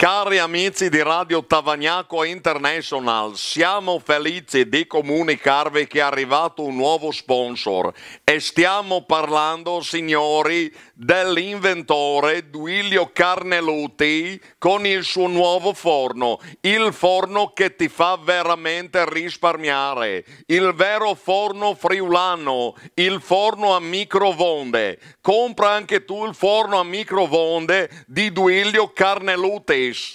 Cari amici di Radio Tavagnaco International, siamo felici di comunicarvi che è arrivato un nuovo sponsor e stiamo parlando, signori, dell'inventore Duilio Carneluti con il suo nuovo forno, il forno che ti fa veramente risparmiare, il vero forno friulano, il forno a microvonde. Compra anche tu il forno a microvonde di Duilio Carneluti is.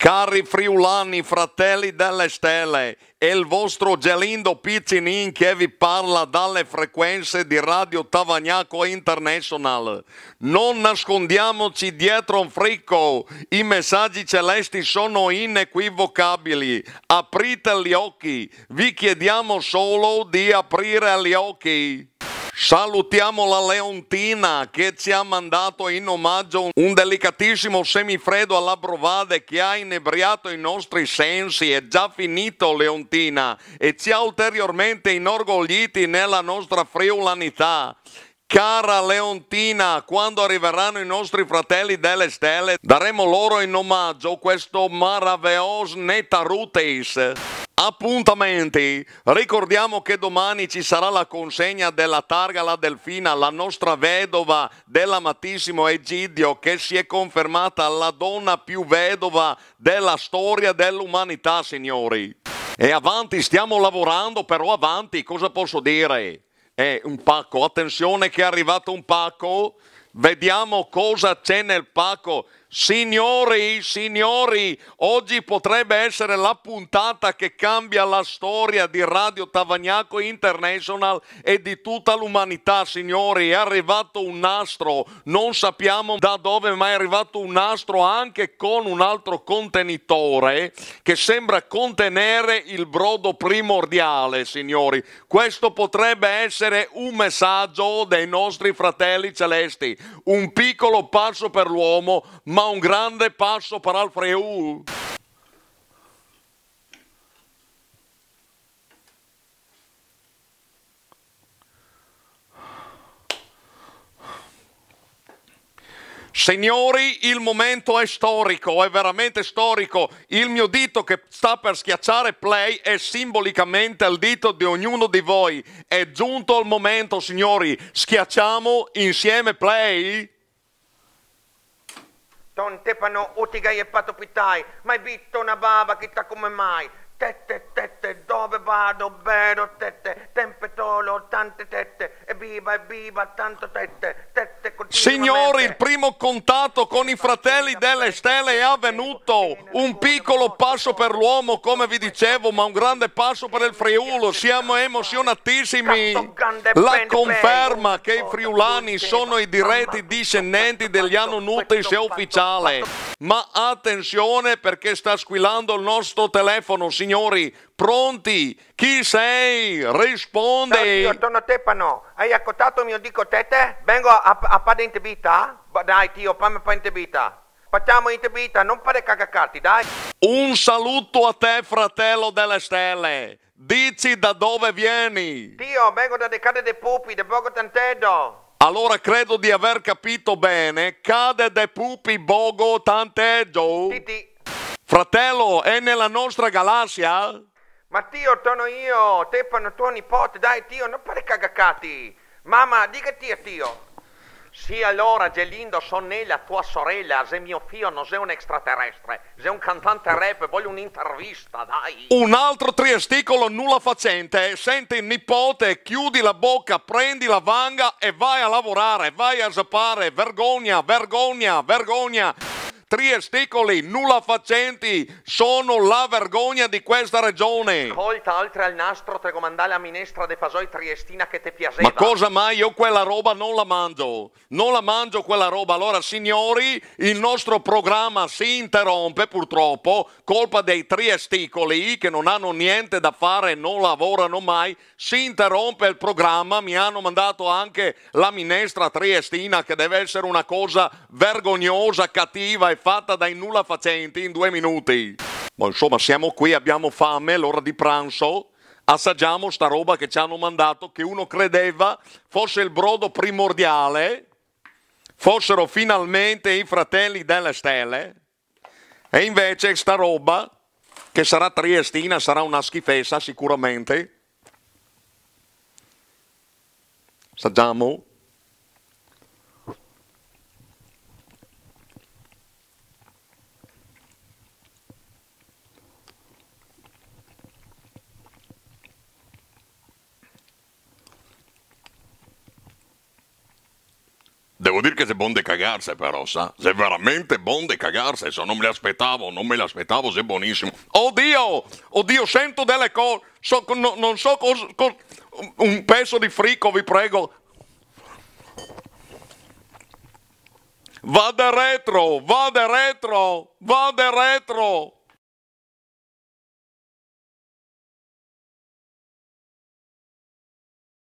Cari friulani, fratelli delle stelle, è il vostro Gelindo Piccinin che vi parla dalle frequenze di Radio Tavagnaco International. Non nascondiamoci dietro un fricco, i messaggi celesti sono inequivocabili. Aprite gli occhi, vi chiediamo solo di aprire gli occhi. Salutiamo la Leontina che ci ha mandato in omaggio un delicatissimo semifreddo alla Brovade che ha inebriato i nostri sensi. È già finito Leontina e ci ha ulteriormente inorgogliti nella nostra friulanità. Cara Leontina, quando arriveranno i nostri fratelli delle stelle, daremo loro in omaggio questo maravilloso Netaruteis. Appuntamenti, ricordiamo che domani ci sarà la consegna della targa La Delfina, la nostra vedova dell'amatissimo Egidio che si è confermata la donna più vedova della storia dell'umanità, signori. E avanti, stiamo lavorando, però avanti, cosa posso dire? È un pacco, attenzione che è arrivato un pacco, vediamo cosa c'è nel pacco. Signori, signori, oggi potrebbe essere la puntata che cambia la storia di Radio Tavagnaco International e di tutta l'umanità, signori. È arrivato un nastro, non sappiamo da dove, ma è arrivato un nastro anche con un altro contenitore che sembra contenere il brodo primordiale, signori. Questo potrebbe essere un messaggio dei nostri fratelli celesti, un piccolo passo per l'uomo, ma ma un grande passo per Alfreu. Signori, il momento è storico, è veramente storico. Il mio dito che sta per schiacciare play è simbolicamente il dito di ognuno di voi. È giunto il momento, signori. Schiacciamo insieme play. Ton tepano otigai e pato pitai, mai vitto una baba, chissà come mai. Tette, tette, dove vado, vero tette, tempetolo, tante tette, e viva, e viva, tanto tette, tette. Signori, il primo contatto con i fratelli delle stelle è avvenuto. Un piccolo passo per l'uomo, come vi dicevo, ma un grande passo per il Friulo. Siamo emozionatissimi. La conferma che i friulani sono i diretti discendenti degli Anunutis è ufficiale. Ma attenzione perché sta squillando il nostro telefono, signori. Pronti? Chi sei? Rispondi. Io sono Tepano. Hai accottato mio dico tete? Vengo a appada inte bita, dai tio, fammi poi inte bita. Facciamo inte bita, non pare cagaccarti, dai. Un saluto a te, fratello delle stelle. Dici da dove vieni? Tio, oh, vengo da Decade dei Pupi, da de Bogotantedo. Allora credo di aver capito bene. Cade de pupi bogo tanteggio. Titi. Fratello, è nella nostra galassia? Ma tio, oh, sono io, Tepano, tuo nipote. Dai, tio, oh, non pare cagacati. Mamma, dica tio, tio. Sì allora Gelindo, sono la tua sorella, se mio figlio non sei un extraterrestre, sei un cantante rap, voglio un'intervista, dai. Un altro triesticolo nulla facente, senti nipote, chiudi la bocca, prendi la vanga e vai a lavorare, vai a zappare, vergogna, vergogna, vergogna triesticoli nulla facenti sono la vergogna di questa regione. Colta oltre al nastro te comandale a minestra de fasoi triestina che te piaceva. Ma cosa mai io quella roba non la mangio, non la mangio quella roba. Allora signori, il nostro programma si interrompe purtroppo, colpa dei triesticoli che non hanno niente da fare, non lavorano mai, si interrompe il programma, mi hanno mandato anche la minestra triestina che deve essere una cosa vergognosa, cattiva e fatta dai nulla facenti in due minuti. Ma insomma, siamo qui, abbiamo fame, l'ora di pranzo, assaggiamo sta roba che ci hanno mandato, che uno credeva fosse il brodo primordiale, fossero finalmente i fratelli delle stelle, e invece sta roba, che sarà triestina, sarà una schifesa sicuramente, assaggiamo Devo dire che se bon de cagarse però, sa? Se veramente bon de cagarse, se non me l'aspettavo, non me l'aspettavo, se buonissimo. Oddio! Oddio, sento delle cose, so, no, non so cosa... Cos, un pezzo di frico, vi prego. Vada retro, vada retro, vada retro.